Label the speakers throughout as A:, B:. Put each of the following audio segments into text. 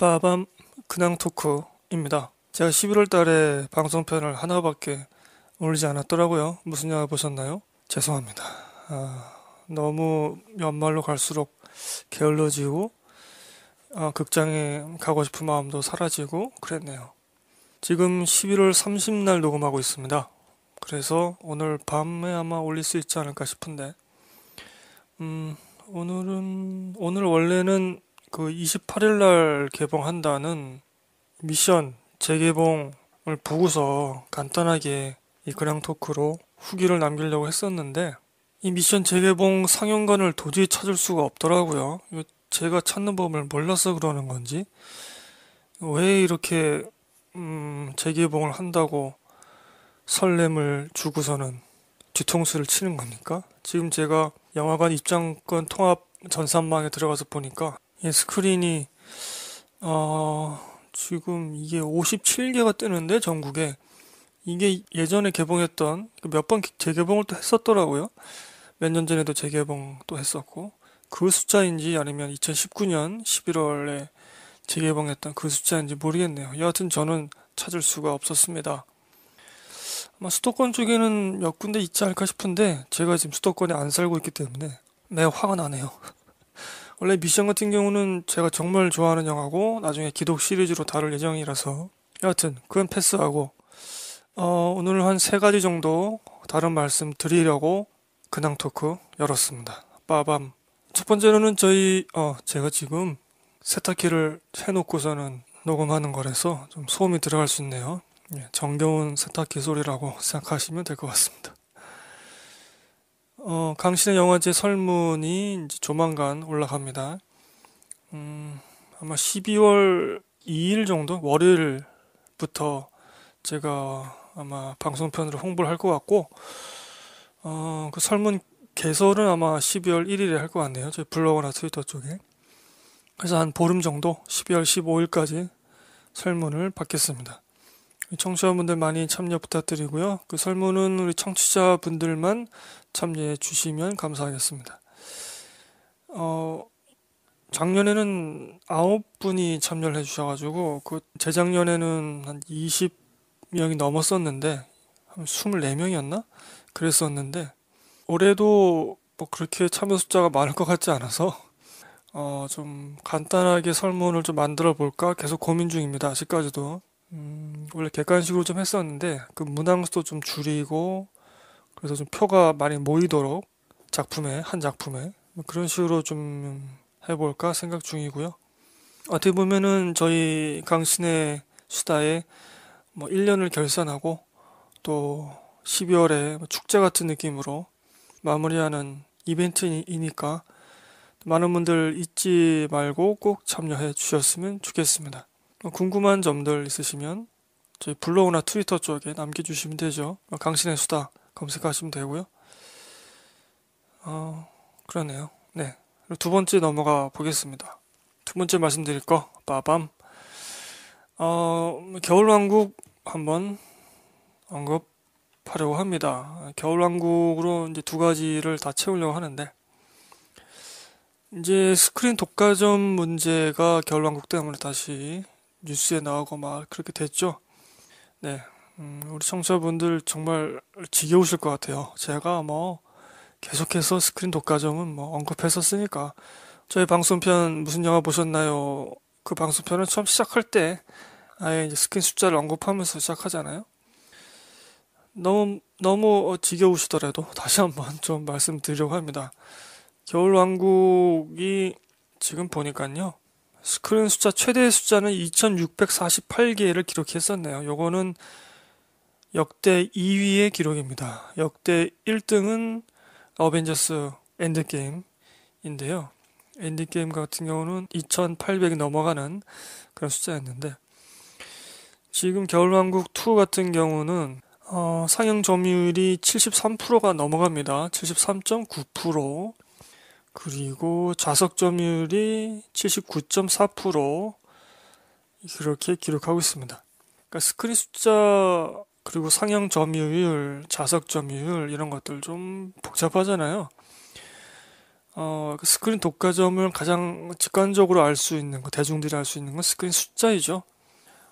A: 빠밤 그냥 토크입니다. 제가 11월 달에 방송편을 하나밖에 올리지 않았더라고요. 무슨 영화 보셨나요? 죄송합니다. 아, 너무 연말로 갈수록 게을러지고 아, 극장에 가고 싶은 마음도 사라지고 그랬네요. 지금 11월 30날 녹음하고 있습니다. 그래서 오늘 밤에 아마 올릴 수 있지 않을까 싶은데 음, 오늘은 오늘 원래는 그 28일 날 개봉한다는 미션 재개봉을 보고서 간단하게 이 그냥 토크로 후기를 남기려고 했었는데 이 미션 재개봉 상영관을 도저히 찾을 수가 없더라고요. 제가 찾는 법을 몰라서 그러는 건지 왜 이렇게 음, 재개봉을 한다고 설렘을 주고서는 뒤통수를 치는 겁니까? 지금 제가 영화관 입장권 통합 전산망에 들어가서 보니까 예, 스크린이 어, 지금 이게 57개가 뜨는데 전국에 이게 예전에 개봉했던 몇 번 재개봉을 또 했었더라고요. 몇 년 전에도 재개봉 또 했었고 그 숫자인지 아니면 2019년 11월에 재개봉했던 그 숫자인지 모르겠네요. 여하튼 저는 찾을 수가 없었습니다. 아마 수도권 쪽에는 몇 군데 있지 않을까 싶은데 제가 지금 수도권에 안 살고 있기 때문에 매우 화가 나네요. 원래 미션 같은 경우는 제가 정말 좋아하는 영화고 나중에 기독 시리즈로 다룰 예정이라서 여하튼 그건 패스하고 어, 오늘 한 세 가지 정도 다른 말씀 드리려고 근황 토크 열었습니다. 빠밤. 첫 번째로는 저희 어, 제가 지금 세탁기를 해놓고서는 녹음하는 거라서 좀 소음이 들어갈 수 있네요. 예, 정겨운 세탁기 소리라고 생각하시면 될 것 같습니다. 어, 강신의 영화제 설문이 조만간 올라갑니다. 음, 아마 12월 2일 정도 월요일부터 제가 아마 방송편으로 홍보를 할 것 같고 어, 그 설문 개설은 아마 12월 1일에 할 것 같네요. 저희 블로그나 트위터 쪽에. 그래서 한 보름 정도 12월 15일까지 설문을 받겠습니다. 청취자분들 많이 참여 부탁드리고요. 그 설문은 우리 청취자분들만 참여해 주시면 감사하겠습니다. 어, 작년에는 아홉 분이 참여를 해주셔가지고, 그 재작년에는 한 20명이 넘었었는데, 한 24명이었나? 그랬었는데, 올해도 뭐 그렇게 참여 숫자가 많을 것 같지 않아서, 어, 좀 간단하게 설문을 좀 만들어 볼까 계속 고민 중입니다. 아직까지도. 음, 원래 객관식으로 좀 했었는데, 그 문항수도 좀 줄이고, 그래서 좀 표가 많이 모이도록 작품에 한 작품에 뭐 그런 식으로 좀 해볼까 생각 중이고요. 어떻게 보면은 저희 강신의 수다에 뭐 1년을 결산하고 또 12월에 뭐 축제 같은 느낌으로 마무리하는 이벤트이니까 많은 분들 잊지 말고 꼭 참여해 주셨으면 좋겠습니다. 뭐 궁금한 점들 있으시면 저희 블로그나 트위터 쪽에 남겨주시면 되죠. 뭐 강신의 수다 검색하시면 되고요. 어, 그러네요. 네. 두 번째 넘어가 보겠습니다. 두 번째 말씀드릴 거, 빠밤. 어, 겨울왕국 한번 언급하려고 합니다. 겨울왕국으로 이제 두 가지를 다 채우려고 하는데, 이제 스크린 독과점 문제가 겨울왕국 때문에 다시 뉴스에 나오고 막 그렇게 됐죠. 네. 음, 우리 청취자분들 정말 지겨우실 것 같아요. 제가 뭐 계속해서 스크린 독과점은 뭐 언급했었으니까 저희 방송편 무슨 영화 보셨나요? 그 방송편을 처음 시작할 때 아예 이제 스크린 숫자를 언급하면서 시작하잖아요. 너무 너무 지겨우시더라도 다시 한번 좀 말씀드리려고 합니다. 겨울왕국이 지금 보니까요. 스크린 숫자 최대 의 숫자는 2648개를 기록했었네요. 요거는 역대 2위의 기록입니다. 역대 1등은 어벤져스 엔드게임인데요. 엔드게임 같은 경우는 2800이 넘어가는 그런 숫자였는데 지금 겨울왕국 2 같은 경우는 어, 상영 점유율이 73%가 넘어갑니다. 73.9% 그리고 좌석 점유율이 79.4% 그렇게 기록하고 있습니다. 그러니까 스크린 숫자 그리고 상향 점유율, 자석 점유율 이런 것들 좀 복잡하잖아요. 어, 그 스크린 독과점을 가장 직관적으로 알 수 있는 거, 대중들이 알 수 있는 건 스크린 숫자이죠.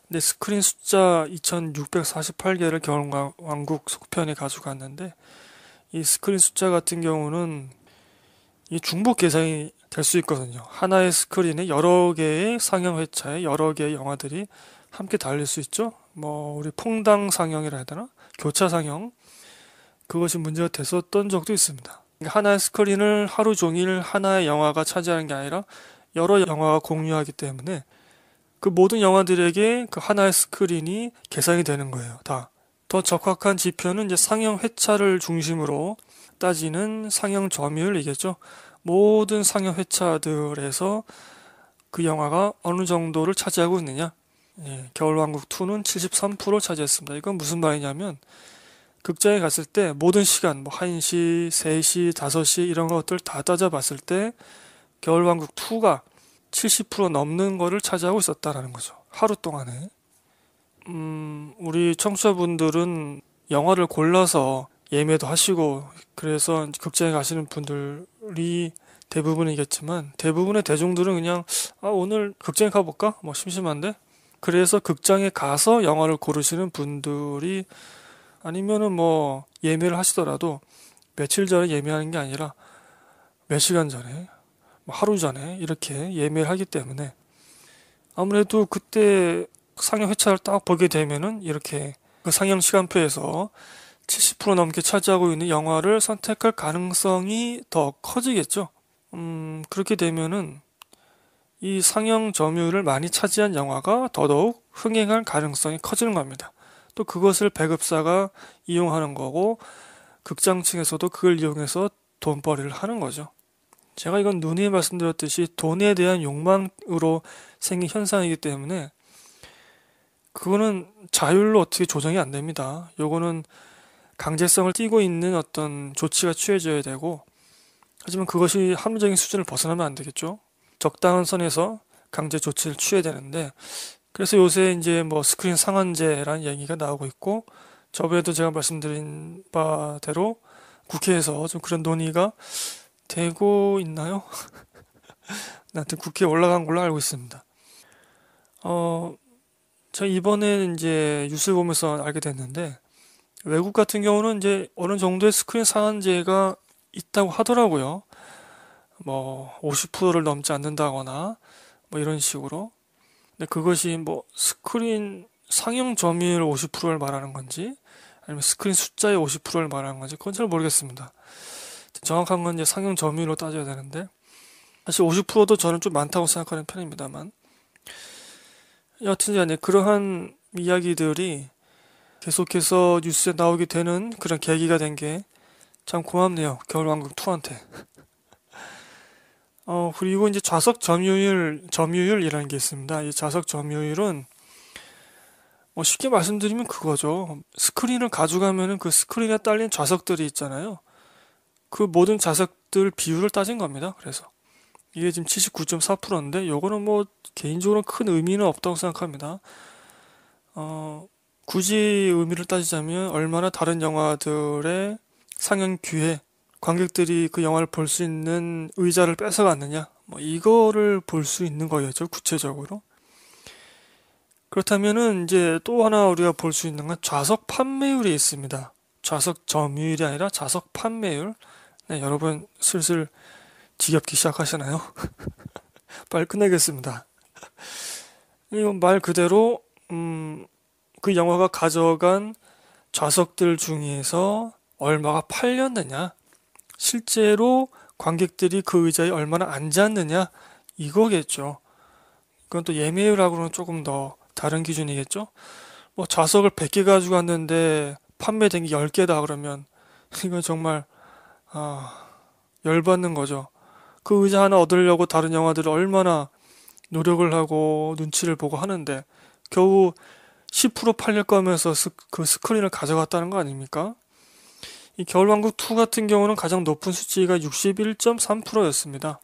A: 근데 스크린 숫자 2648개를 겨울왕국 속편에 가져갔는데 이 스크린 숫자 같은 경우는 이 중복 계산이 될 수 있거든요. 하나의 스크린에 여러 개의 상영 회차에 여러 개의 영화들이 함께 달릴 수 있죠. 뭐 우리 퐁당 상영이라 해야 되나 교차 상영 그것이 문제가 됐었던 적도 있습니다. 그러니까 하나의 스크린을 하루 종일 하나의 영화가 차지하는 게 아니라 여러 영화가 공유하기 때문에 그 모든 영화들에게 그 하나의 스크린이 계산이 되는 거예요. 다. 더 적확한 지표는 이제 상영 회차를 중심으로 따지는 상영 점유율이겠죠. 모든 상영 회차들에서 그 영화가 어느 정도를 차지하고 있느냐. 예, 겨울왕국 2는 73% 차지했습니다. 이건 무슨 말이냐면 극장에 갔을 때 모든 시간 뭐 1시, 3시, 5시 이런 것들 다 따져봤을 때 겨울왕국 2가 70% 넘는 거를 차지하고 있었다라는 거죠. 하루 동안에. 음, 우리 청취자분들은 영화를 골라서 예매도 하시고 그래서 극장에 가시는 분들이 대부분이겠지만 대부분의 대중들은 그냥 아 오늘 극장에 가볼까 뭐 심심한데 그래서 극장에 가서 영화를 고르시는 분들이 아니면은 뭐 예매를 하시더라도 며칠 전에 예매하는 게 아니라 몇 시간 전에 뭐 하루 전에 이렇게 예매를 하기 때문에 아무래도 그때 상영 회차를 딱 보게 되면은 이렇게 그 상영 시간표에서 70% 넘게 차지하고 있는 영화를 선택할 가능성이 더 커지겠죠. 음, 그렇게 되면은 이 상영 점유율을 많이 차지한 영화가 더더욱 흥행할 가능성이 커지는 겁니다. 또 그것을 배급사가 이용하는 거고 극장 층에서도 그걸 이용해서 돈벌이를 하는 거죠. 제가 이건 누누이 말씀드렸듯이 돈에 대한 욕망으로 생긴 현상이기 때문에 그거는 자율로 어떻게 조정이 안 됩니다. 요거는 강제성을 띠고 있는 어떤 조치가 취해져야 되고 하지만 그것이 합리적인 수준을 벗어나면 안 되겠죠. 적당한 선에서 강제 조치를 취해야 되는데 그래서 요새 이제 뭐 스크린 상한제라는 얘기가 나오고 있고 저번에도 제가 말씀드린 바대로 국회에서 좀 그런 논의가 되고 있나요? 나한테 국회에 올라간 걸로 알고 있습니다. 어, 저 이번에 이제 뉴스 보면서 알게 됐는데 외국 같은 경우는 이제 어느 정도의 스크린 상한제가 있다고 하더라고요. 뭐 50%를 넘지 않는다거나 뭐 이런 식으로 근데 그것이 뭐 스크린 상용 점유율 50%를 말하는 건지 아니면 스크린 숫자의 50%를 말하는 건지 그건 잘 모르겠습니다. 정확한 건 이제 상용 점유율로 따져야 되는데 사실 50%도 저는 좀 많다고 생각하는 편입니다만 여하튼 간에 그러한 이야기들이 계속해서 뉴스에 나오게 되는 그런 계기가 된 게 참 고맙네요. 겨울왕국 2한테. 어, 그리고 이제 좌석 점유율, 점유율이라는 게 있습니다. 이 좌석 점유율은 뭐 쉽게 말씀드리면 그거죠. 스크린을 가져가면은 그 스크린에 딸린 좌석들이 있잖아요. 그 모든 좌석들 비율을 따진 겁니다. 그래서 이게 지금 79.4%인데 요거는 뭐 개인적으로 큰 의미는 없다고 생각합니다. 어, 굳이 의미를 따지자면 얼마나 다른 영화들의 상영 기회 관객들이 그 영화를 볼 수 있는 의자를 뺏어갔느냐 뭐 이거를 볼 수 있는 거였죠 구체적으로 그렇다면은 이제 또 하나 우리가 볼 수 있는 건 좌석 판매율이 있습니다 좌석 점유율이 아니라 좌석 판매율 네, 여러분 슬슬 지겹기 시작하시나요? 빨리 끝내겠습니다 이말 그대로 음, 그 영화가 가져간 좌석들 중에서 얼마가 팔렸느냐 실제로 관객들이 그 의자에 얼마나 앉았느냐 이거겠죠. 그건 또 예매율하고는 조금 더 다른 기준이겠죠. 뭐 좌석을 100개 가지고 왔는데 판매된 게 10개다 그러면 이건 정말 아, 열받는 거죠. 그 의자 하나 얻으려고 다른 영화들을 얼마나 노력을 하고 눈치를 보고 하는데 겨우 10% 팔릴 거면서 그 스크린을 가져갔다는 거 아닙니까? 이 겨울왕국 2 같은 경우는 가장 높은 수치가 61.3%였습니다.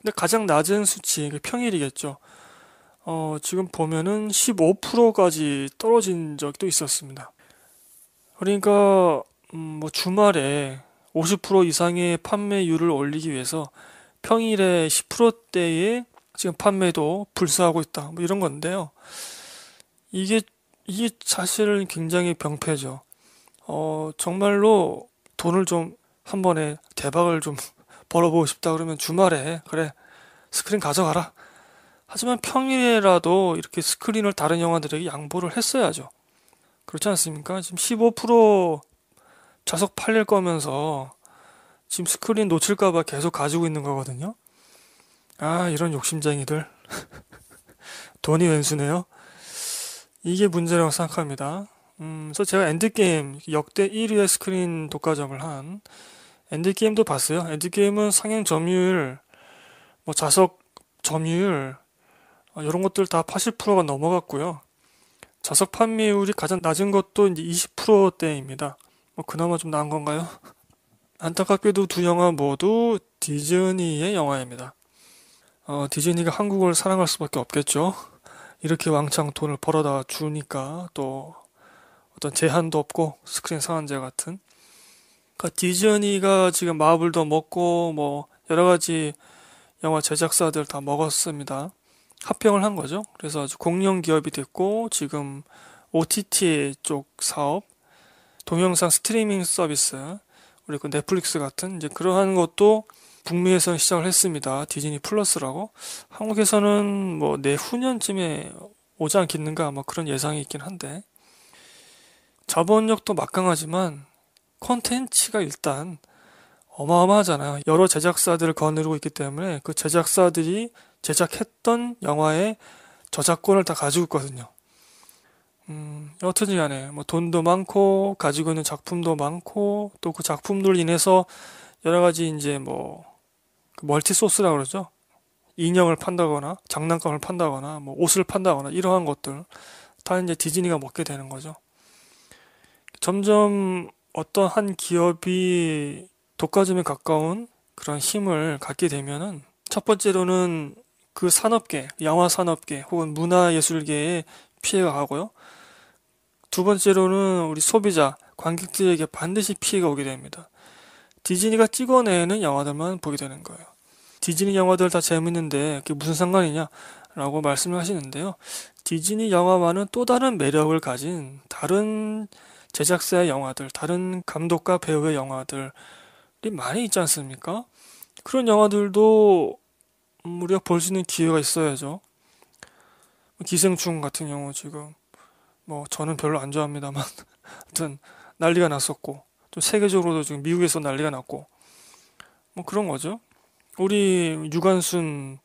A: 근데 가장 낮은 수치, 평일이겠죠. 어, 지금 보면은 15%까지 떨어진 적도 있었습니다. 그러니까 음, 뭐 주말에 50% 이상의 판매율을 올리기 위해서 평일에 10%대의 지금 판매도 불사하고 있다. 뭐 이런 건데요. 이게 이게 사실은 굉장히 병폐죠. 어, 정말로 돈을 좀 한 번에 대박을 좀 벌어보고 싶다 그러면 주말에 그래 스크린 가져가라. 하지만 평일에라도 이렇게 스크린을 다른 영화들에게 양보를 했어야죠. 그렇지 않습니까? 지금 15% 좌석 팔릴 거면서 지금 스크린 놓칠까봐 계속 가지고 있는 거거든요. 아, 이런 욕심쟁이들. 돈이 왼수네요. 이게 문제라고 생각합니다. 음, 그래서 제가 엔드게임 역대 1위의 스크린 독과점을 한 엔드게임도 봤어요. 엔드게임은 상향 점유율, 뭐 자석 점유율 이런 어, 것들 다 80%가 넘어갔고요. 자석 판매율이 가장 낮은 것도 이제 20%대입니다. 뭐 그나마 좀 나은 건가요? 안타깝게도 두 영화 모두 디즈니의 영화입니다. 어, 디즈니가 한국을 사랑할 수밖에 없겠죠. 이렇게 왕창 돈을 벌어다 주니까 또 어떤 제한도 없고 스크린 상한제 같은 그러니까 디즈니가 지금 마블도 먹고 뭐 여러 가지 영화 제작사들 다 먹었습니다. 합병을 한 거죠. 그래서 아주 공룡 기업이 됐고 지금 OTT 쪽 사업, 동영상 스트리밍 서비스, 우리 그 넷플릭스 같은 이제 그러한 것도 북미에서 시작을 했습니다. 디즈니 플러스라고. 한국에서는 뭐 내후년쯤에 오지 않겠는가 아마 그런 예상이 있긴 한데 자본력도 막강하지만 콘텐츠가 일단 어마어마하잖아요. 여러 제작사들을 거느리고 있기 때문에 그 제작사들이 제작했던 영화의 저작권을 다 가지고 있거든요. 음, 여튼 간에 뭐 돈도 많고 가지고 있는 작품도 많고 또 그 작품들로 인해서 여러 가지 이제 뭐그 멀티 소스라고 그러죠. 인형을 판다거나 장난감을 판다거나 뭐 옷을 판다거나 이러한 것들 다 이제 디즈니가 먹게 되는 거죠. 점점 어떤 한 기업이 독과점에 가까운 그런 힘을 갖게 되면은 첫 번째로는 그 산업계, 영화 산업계 혹은 문화 예술계에 피해가 가고요. 두 번째로는 우리 소비자, 관객들에게 반드시 피해가 오게 됩니다. 디즈니가 찍어내는 영화들만 보게 되는 거예요. 디즈니 영화들 다 재밌는데 그게 무슨 상관이냐? 라고 말씀을 하시는데요. 디즈니 영화와는 또 다른 매력을 가진 다른 제작사의 영화들, 다른 감독과 배우의 영화들이 많이 있지 않습니까? 그런 영화들도 우리가 볼 수 있는 기회가 있어야죠. 기생충 같은 경우 지금 뭐 저는 별로 안 좋아합니다만 하여튼 난리가 났었고 또 세계적으로도 지금 미국에서 난리가 났고 뭐 그런 거죠. 우리 유관순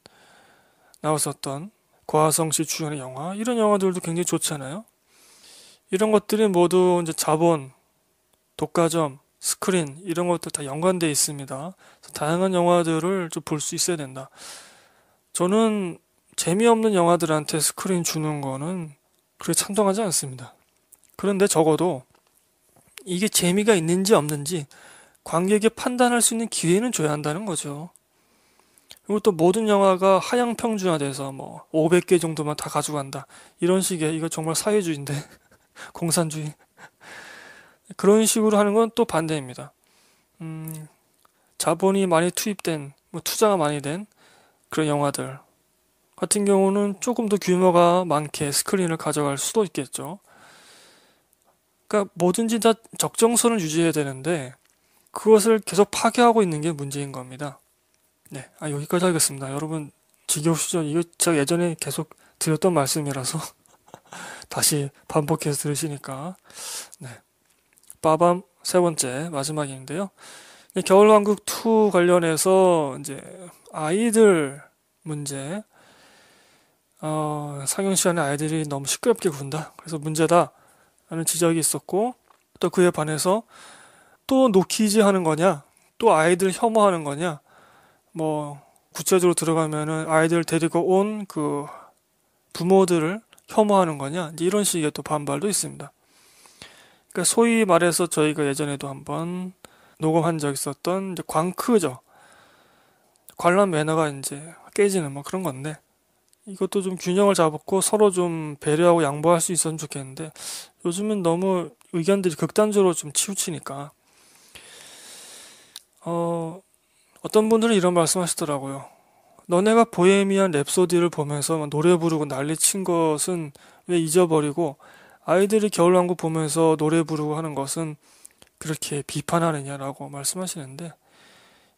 A: 나왔었던 과성씨 주연의 영화 이런 영화들도 굉장히 좋잖아요. 이런 것들이 모두 이제 자본, 독과점, 스크린 이런 것들 다연관되어 있습니다. 다양한 영화들을 좀 볼 수 있어야 된다. 저는 재미없는 영화들한테 스크린 주는 거는 그렇게 찬동하지 않습니다. 그런데 적어도 이게 재미가 있는지 없는지 관객이 판단할 수 있는 기회는 줘야 한다는 거죠. 그리고 또 모든 영화가 하향 평준화돼서 뭐 500개 정도만 다 가져간다. 이런 식의 이거 정말 사회주의인데 공산주의. 그런 식으로 하는 건 또 반대입니다. 음, 자본이 많이 투입된, 뭐 투자가 많이 된 그런 영화들 같은 경우는 조금 더 규모가 많게 스크린을 가져갈 수도 있겠죠. 그러니까 뭐든지 다 적정선을 유지해야 되는데 그것을 계속 파괴하고 있는 게 문제인 겁니다. 네, 아, 여기까지 하겠습니다. 여러분 지겨우시죠? 이거 제가 예전에 계속 드렸던 말씀이라서. 다시 반복해서 들으시니까. 네. 빠밤 세 번째 마지막인데요. 겨울왕국 2 관련해서 이제 아이들 문제. 어, 상영 시간에 아이들이 너무 시끄럽게 군다. 그래서 문제다. 라는 지적이 있었고, 또 그에 반해서 또 노키즈 하는 거냐? 또 아이들 혐오하는 거냐? 뭐, 구체적으로 들어가면은 아이들 데리고 온 그 부모들을 혐오하는 거냐? 이런 식의 또 반발도 있습니다. 그러니까 소위 말해서 저희가 예전에도 한번 녹음한 적 있었던 이제 광크죠. 관람 매너가 이제 깨지는 뭐 그런 건데 이것도 좀 균형을 잡고 서로 좀 배려하고 양보할 수 있었으면 좋겠는데 요즘은 너무 의견들이 극단적으로 좀 치우치니까 어 어떤 분들은 이런 말씀 하시더라고요. 너네가 보헤미안 랩소디를 보면서 노래 부르고 난리 친 것은 왜 잊어버리고 아이들이 겨울왕국 보면서 노래 부르고 하는 것은 그렇게 비판하느냐라고 말씀하시는데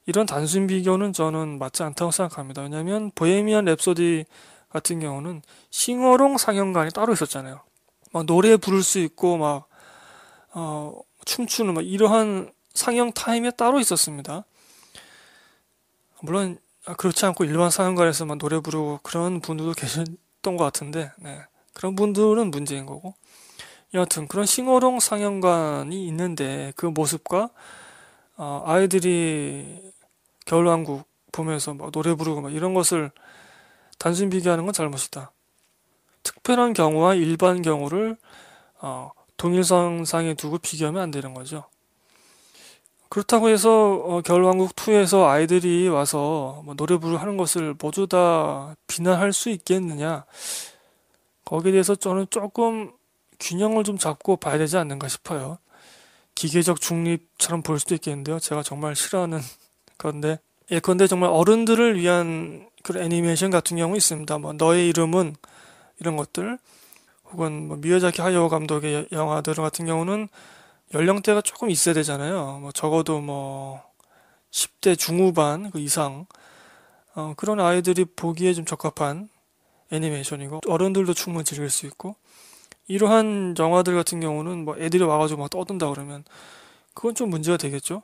A: 이런 단순 비교는 저는 맞지 않다고 생각합니다. 왜냐하면 보헤미안 랩소디 같은 경우는 싱어롱 상영관이 따로 있었잖아요. 막 노래 부를 수 있고 막 어, 춤추는 막 이러한 상영 타임에 따로 있었습니다. 물론 아, 그렇지 않고 일반 사연관에서만 노래 부르고 그런 분들도 계셨던 것 같은데 네. 그런 분들은 문제인 거고 여하튼 그런 싱어롱 상영관이 있는데 그 모습과 어, 아이들이 겨울왕국 보면서 막 뭐 노래 부르고 막 이런 것을 단순 비교하는 건 잘못이다. 특별한 경우와 일반 경우를 어, 동일선상에 두고 비교하면 안 되는 거죠. 그렇다고 해서 어, 겨울왕국 2에서 아이들이 와서 뭐 노래 부르는 것을 모두 다 비난할 수 있겠느냐? 거기에 대해서 저는 조금 균형을 좀 잡고 봐야 되지 않는가 싶어요. 기계적 중립처럼 볼 수도 있겠는데요. 제가 정말 싫어하는 건데 예 그런데 정말 어른들을 위한 그런 애니메이션 같은 경우 있습니다. 뭐 너의 이름은 이런 것들 혹은 뭐 미야자키 하야오 감독의 영화들 같은 경우는 연령대가 조금 있어야 되잖아요. 뭐 적어도 뭐 10대 중후반 그 이상 어, 그런 아이들이 보기에 좀 적합한 애니메이션이고 어른들도 충분히 즐길 수 있고 이러한 영화들 같은 경우는 뭐 애들이 와가지고 막 떠든다 그러면 그건 좀 문제가 되겠죠.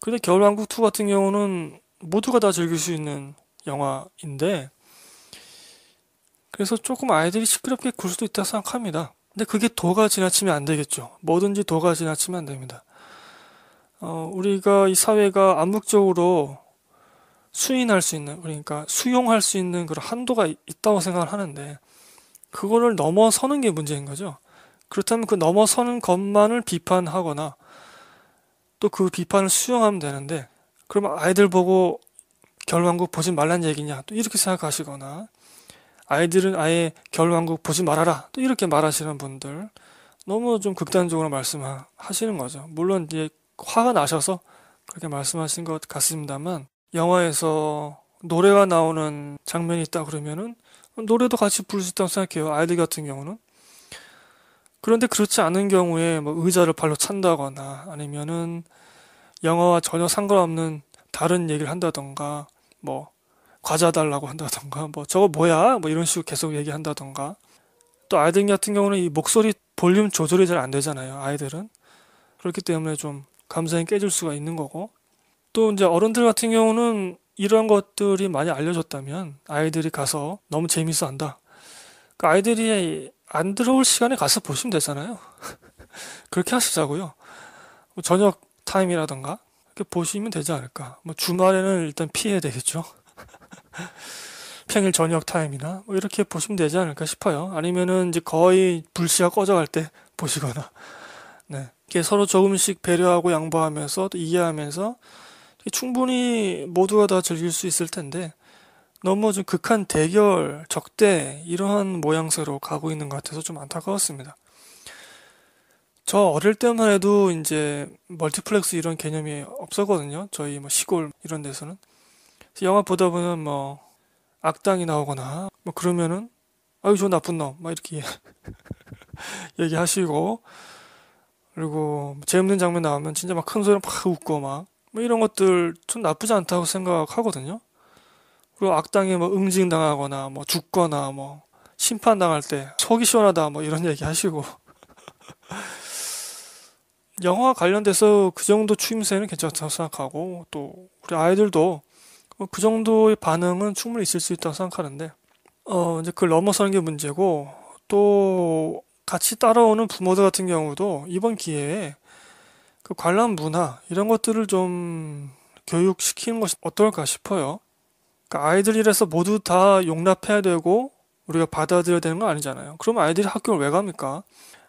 A: 근데 겨울왕국 2 같은 경우는 모두가 다 즐길 수 있는 영화인데 그래서 조금 아이들이 시끄럽게 굴 수도 있다고 생각합니다. 근데 그게 도가 지나치면 안 되겠죠. 뭐든지 도가 지나치면 안 됩니다. 어, 우리가 이 사회가 암묵적으로 수인할 수 있는, 그러니까 수용할 수 있는 그런 한도가 있다고 생각을 하는데, 그거를 넘어서는 게 문제인 거죠. 그렇다면 그 넘어서는 것만을 비판하거나, 또 그 비판을 수용하면 되는데, 그러면 아이들 보고 결과국 보지 말란 얘기냐, 또 이렇게 생각하시거나, 아이들은 아예 겨울왕국 보지 말아라. 또 이렇게 말하시는 분들 너무 좀 극단적으로 말씀하시는 거죠. 물론 이제 화가 나셔서 그렇게 말씀하신 것 같습니다만 영화에서 노래가 나오는 장면이 있다 그러면은 노래도 같이 부를 수 있다고 생각해요. 아이들 같은 경우는. 그런데 그렇지 않은 경우에 뭐 의자를 발로 찬다거나 아니면은 영화와 전혀 상관없는 다른 얘기를 한다던가 뭐 과자 달라고 한다던가 뭐 저거 뭐야 뭐 이런 식으로 계속 얘기한다던가 또 아이들 같은 경우는 이 목소리 볼륨 조절이 잘 안 되잖아요 아이들은 그렇기 때문에 좀 감성이 깨질 수가 있는 거고 또 이제 어른들 같은 경우는 이런 것들이 많이 알려졌다면 아이들이 가서 너무 재밌어 한다 그 그러니까 아이들이 안 들어올 시간에 가서 보시면 되잖아요 그렇게 하시자고요 뭐 저녁 타임이라던가 이렇게 보시면 되지 않을까 뭐 주말에는 일단 피해야 되겠죠 평일 저녁 타임이나 뭐 이렇게 보시면 되지 않을까 싶어요. 아니면은 이제 거의 불씨가 꺼져갈 때 보시거나 네. 서로 조금씩 배려하고 양보하면서 또 이해하면서 충분히 모두가 다 즐길 수 있을 텐데 너무 좀 극한 대결, 적대 이러한 모양새로 가고 있는 것 같아서 좀 안타까웠습니다. 저 어릴 때만 해도 이제 멀티플렉스 이런 개념이 없었거든요. 저희 뭐 시골 이런 데서는. 영화 보다 보면 뭐 악당이 나오거나 뭐 그러면은 아유 저 나쁜 놈 막 이렇게 얘기하시고 그리고 재밌는 장면 나오면 진짜 막 큰 소리로 막 웃고 막 뭐 이런 것들 좀 나쁘지 않다고 생각하거든요. 그리고 악당이뭐 응징당하거나 뭐 죽거나 뭐 심판당할 때 속이 시원하다 뭐 이런 얘기 하시고 영화 관련돼서 그 정도 추임새는 괜찮다고 생각하고 또 우리 아이들도 어, 그 정도의 반응은 충분히 있을 수 있다고 생각하는데, 어, 이제 그걸 넘어서는 게 문제고, 또 같이 따라오는 부모들 같은 경우도 이번 기회에 그 관람 문화, 이런 것들을 좀 교육시키는 것이 어떨까 싶어요. 그러니까 아이들이라서 모두 다 용납해야 되고, 우리가 받아들여야 되는 건 아니잖아요. 그럼 아이들이 학교를 왜 갑니까?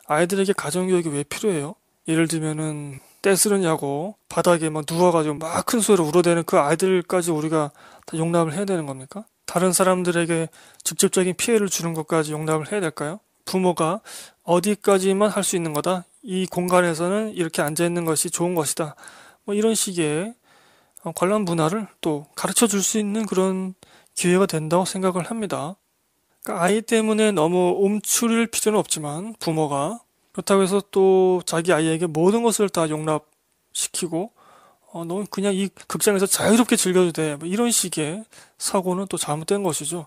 A: 아이들에게 가정교육이 왜 필요해요? 예를 들면은, 떼쓰느냐고 바닥에 막 누워가지고 막 큰 소리로 울어대는 그 아이들까지 우리가 다 용납을 해야 되는 겁니까? 다른 사람들에게 직접적인 피해를 주는 것까지 용납을 해야 될까요? 부모가 어디까지만 할 수 있는 거다. 이 공간에서는 이렇게 앉아 있는 것이 좋은 것이다. 뭐 이런 식의 어, 관람 문화를 또 가르쳐 줄 수 있는 그런 기회가 된다고 생각을 합니다. 그러니까 아이 때문에 너무 움츠릴 필요는 없지만 부모가 그렇다고 해서 또 자기 아이에게 모든 것을 다 용납시키고 어, 넌 그냥 이 극장에서 자유롭게 즐겨도 돼. 뭐 이런 식의 사고는 또 잘못된 것이죠.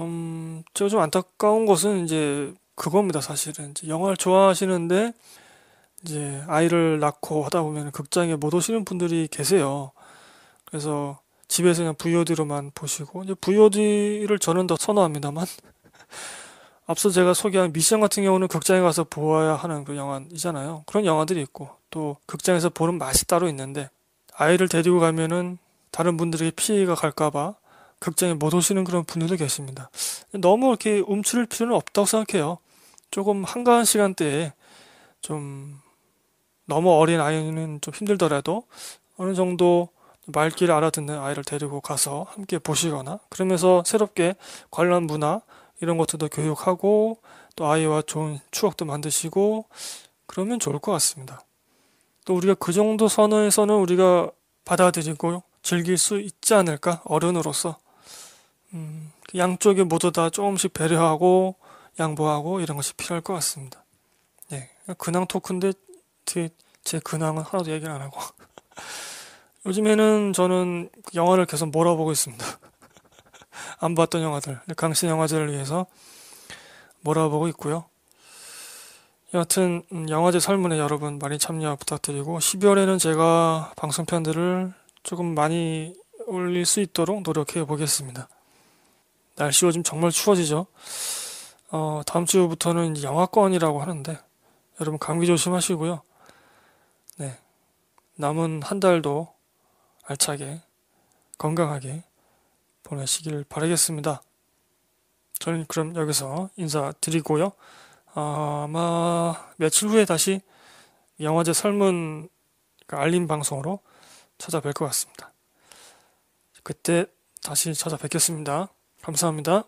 A: 음, 제가 좀 안타까운 것은 이제 그겁니다, 사실은. 이제 영화를 좋아하시는데, 이제 아이를 낳고 하다 보면 극장에 못 오시는 분들이 계세요. 그래서 집에서 그냥 VOD로만 보시고, 이제 VOD를 저는 더 선호합니다만. 앞서 제가 소개한 미션 같은 경우는 극장에 가서 보아야 하는 그 영화이잖아요. 그런 영화들이 있고 또 극장에서 보는 맛이 따로 있는데 아이를 데리고 가면은 다른 분들에게 피해가 갈까봐 극장에 못 오시는 그런 분들도 계십니다. 너무 이렇게 움츠릴 필요는 없다고 생각해요. 조금 한가한 시간대에 좀 너무 어린 아이는 좀 힘들더라도 어느 정도 말귀를 알아듣는 아이를 데리고 가서 함께 보시거나 그러면서 새롭게 관람 문화 이런 것들도 교육하고 또 아이와 좋은 추억도 만드시고 그러면 좋을 것 같습니다. 또 우리가 그 정도 선에서는 우리가 받아들이고 즐길 수 있지 않을까 어른으로서 음, 양쪽에 모두 다 조금씩 배려하고 양보하고 이런 것이 필요할 것 같습니다. 예, 근황 토크인데 제, 제 근황은 하나도 얘기를 안 하고 요즘에는 저는 영화를 계속 몰아보고 있습니다. 안 봤던 영화들, 강신 영화제를 위해서 몰아보고 있고요. 여하튼 음, 영화제 설문에 여러분 많이 참여 부탁드리고 12월에는 제가 방송편들을 조금 많이 올릴 수 있도록 노력해 보겠습니다. 날씨 요즘 정말 추워지죠. 어, 다음 주부터는 영화권이라고 하는데 여러분 감기 조심하시고요. 네. 남은 한 달도 알차게 건강하게 보내시길 바라겠습니다. 저는 그럼 여기서 인사드리고요. 아, 아마 며칠 후에 다시 영화제 설문 그러니까 알림 방송으로 찾아뵐 것 같습니다. 그때 다시 찾아뵙겠습니다. 감사합니다.